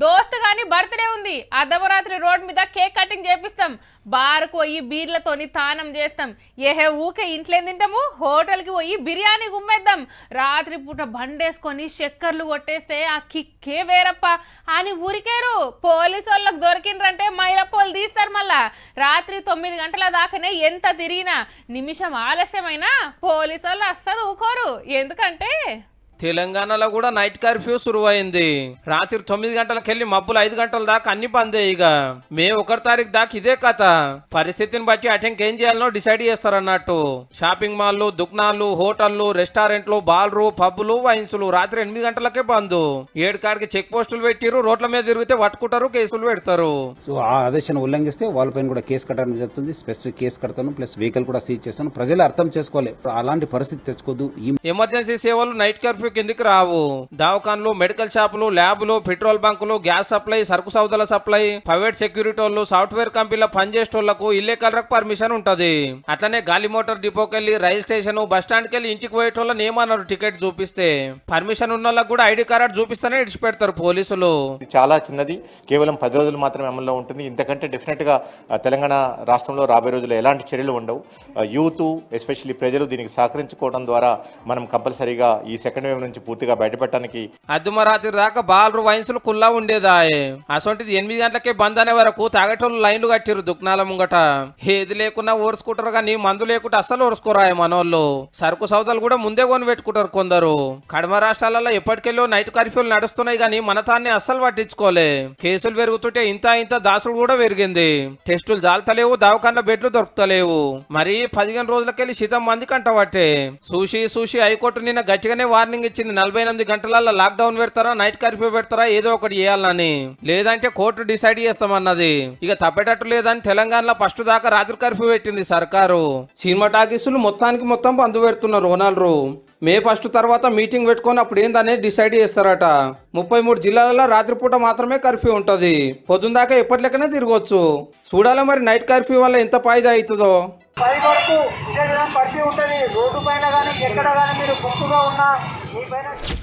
దోస్త్ గాని బర్త్డే ఉంది అర్ధమరాత్రి రోడ్ మీద కేక్ కటింగ్ చేపిస్తాం బార్కు పోయి బీర్లతోని తానం చేస్తాం ఏహే ఊకే ఇంట్లో తింటాము హోటల్కి పోయి బిర్యానీ గుమ్మేద్దాం రాత్రి పూట బండేసుకొని చక్కర్లు కొట్టేస్తే ఆ కిక్కే వేరప్ప అని ఊరికేరు పోలీసు వాళ్ళకి దొరికినరంటే మైలపోలు తీస్తారు మళ్ళా రాత్రి తొమ్మిది గంటల దాకానే ఎంత తిరిగినా నిమిషం ఆలస్యమైనా పోలీసు వాళ్ళు అస్సలు ఊకోరు ఎందుకంటే తెలంగాణలో కూడా నైట్ కర్ఫ్యూ సురువైంది రాత్రి తొమ్మిది గంటలకు వెళ్ళి మబ్బులు ఐదు గంటల దాకా అన్ని పందే ఇక మే ఒకటి తారీఖు దాకా ఇదే కథ పరిస్థితిని బట్టి అటెంక్ ఏం చేయాలనో డిసైడ్ చేస్తారన్నట్టు షాపింగ్ మాల్లు దుకాణాలు హోటళ్లు రెస్టారెంట్లు బాల్రు పబ్బులు వైన్సులు రాత్రి ఎనిమిది గంటలకే బంద్ ఏడు కాడికి చెక్ పోస్టులు పెట్టిరు రోడ్ల మీద తిరిగితే పట్టుకుంటారు కేసులు పెడతారు సో ఆ ఆదేశాన్ని ఉల్లంఘిస్తే వాళ్ళపైన కూడా కేసు కట్టడం జరుగుతుంది స్పెసిఫిక్ కేసు కడతాను ప్లస్ వెహికల్ కూడా సీజ్ చేస్తాను ప్రజలు అర్థం చేసుకోవాలి అలాంటి పరిస్థితి తెచ్చుకోదు ఎమర్జెన్సీ సేవలు నైట్ కర్ఫ్యూ ఎస్ఎఫ్ఈ ఎందుకు రావు దవాఖాన్లు మెడికల్ షాపులు ల్యాబ్లు పెట్రోల్ బంకులు గ్యాస్ సప్లై సరుకు సౌదల సప్లై ప్రైవేట్ సెక్యూరిటీ వాళ్ళు సాఫ్ట్వేర్ కంపెనీల పనిచేసేటోళ్లకు ఇల్లే కలర్ పర్మిషన్ ఉంటది అట్లనే గాలి మోటార్ డిపోకెళ్ళి రైల్ స్టేషన్ బస్ స్టాండ్ కెళ్లి ఇంటికి పోయేటోళ్ళ ఏమన్నారు టికెట్ చూపిస్తే పర్మిషన్ ఉన్న కూడా ఐడి కార్డు చూపిస్తానే ఇడిచిపెడతారు పోలీసులు చాలా చిన్నది కేవలం పది రోజులు మాత్రమే అమల్లో ఉంటుంది ఇంతకంటే డెఫినెట్ గా తెలంగాణ రాష్ట్రంలో రాబోయే రోజుల్లో ఎలాంటి చర్యలు ఉండవు యూత్ ఎస్పెషల్లీ ప్రజలు దీనికి సహకరించుకోవడం ద్వారా మనం కంపల్సరీగా ఈ సెకండ్ వ్యవసాయం నుంచి పూర్తిగా బయటపెట్టడానికి అర్ధమరాత్రి దాకా బాలు వయసులు కుల్లా ఉండేదాయే అసొంటిది ఎనిమిది గంటలకే బంద్ అనే వరకు తాగేటోళ్ళు లైన్లు కట్టిరు దుక్నాల ముంగట ఏది లేకున్నా ఓర్చుకుంటారు కానీ మందు లేకుండా అస్సలు ఓర్చుకోరాయే మనోళ్ళు సరుకు సౌదాలు కూడా ముందే కొని పెట్టుకుంటారు కొందరు కడమ రాష్ట్రాలలో ఎప్పటికెళ్ళో నైట్ కర్ఫ్యూలు నడుస్తున్నాయి కానీ మన తాన్ని అస్సలు పట్టించుకోలే కేసులు పెరుగుతుంటే ఇంత ఇంత దాసులు కూడా పెరిగింది టెస్టులు జాలతలేవు దవాఖాన బెడ్లు దొరుకుతలేవు మరి పదిహేను రోజులకెళ్ళి శీతం మంది కంటవట్టే సూషి సూషి హైకోర్టు నిన్న గట్టిగానే వార్నింగ్ వార్నింగ్ ఇచ్చింది నలభై ఎనిమిది గంటలలో లాక్డౌన్ పెడతారా నైట్ కర్ఫ్యూ పెడతారా ఏదో ఒకటి చేయాలని లేదంటే కోర్టు డిసైడ్ చేస్తామన్నది ఇక తప్పేటట్టు లేదని తెలంగాణలో ఫస్ట్ దాకా రాత్రి కర్ఫ్యూ పెట్టింది సర్కారు సినిమా టాకీసులు మొత్తానికి మొత్తం బంధు పెడుతున్నారు ఓనర్లు మే ఫస్ట్ తర్వాత మీటింగ్ పెట్టుకుని అప్పుడు ఏందనేది డిసైడ్ చేస్తారట ముప్పై మూడు జిల్లాలలో రాత్రిపూట మాత్రమే కర్ఫ్యూ ఉంటుంది పొద్దున దాకా ఎప్పటిలెక్కనే తిరగొచ్చు చూడాలి మరి నైట్ కర్ఫ్యూ వల్ల ఎంత పాయిదా అవుతుందో పది వరకు ఇదే పట్టి ఉంటుంది రోడ్డు పైన కానీ ఎక్కడ కానీ మీరు గుర్తుగా ఉన్నా మీ పైన